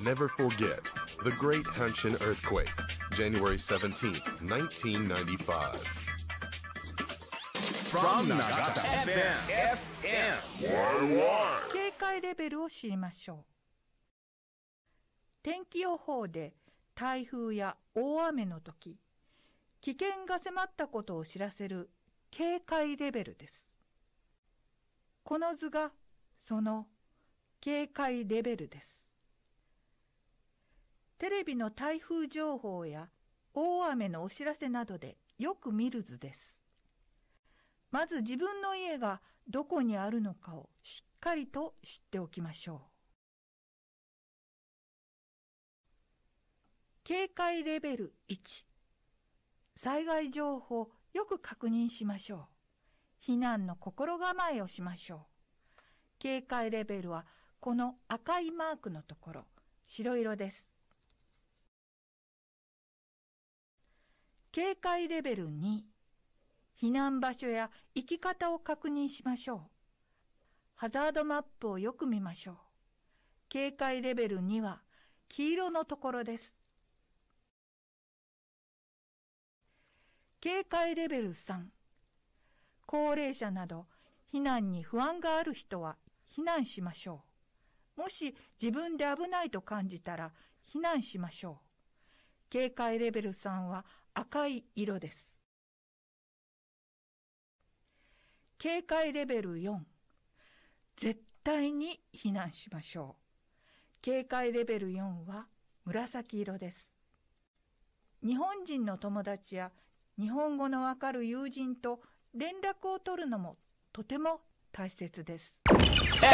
Never forget the Great Hanshin Earthquake, January 17, 1995. From Nagata FM, FM, 警戒レベルを知りましょう。天気予報で台風や大雨の時、危険が迫ったことを知らせる警戒レベルです。この図がその警戒レベルです。テレビの台風情報や大雨のお知らせなどでよく見る図です。まず自分の家がどこにあるのかをしっかりと知っておきましょう。警戒レベル1災害情報よく確認しましょう。避難の心構えをしましょう。警戒レベルはこの赤いマークのところ、白色です。警戒レベル2、避難場所や行き方を確認しましょう。ハザードマップをよく見ましょう。警戒レベル2は黄色のところです。警戒レベル3、高齢者など避難に不安がある人は避難しましょう。もし自分で危ないと感じたら避難しましょう。警戒レベル3は赤い色です。警戒レベル4、絶対に避難しましょう。警戒レベル4は紫色です。日本人の友達や日本語のわかる友人と連絡を取るのもとても大切です。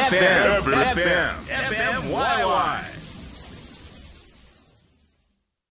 FM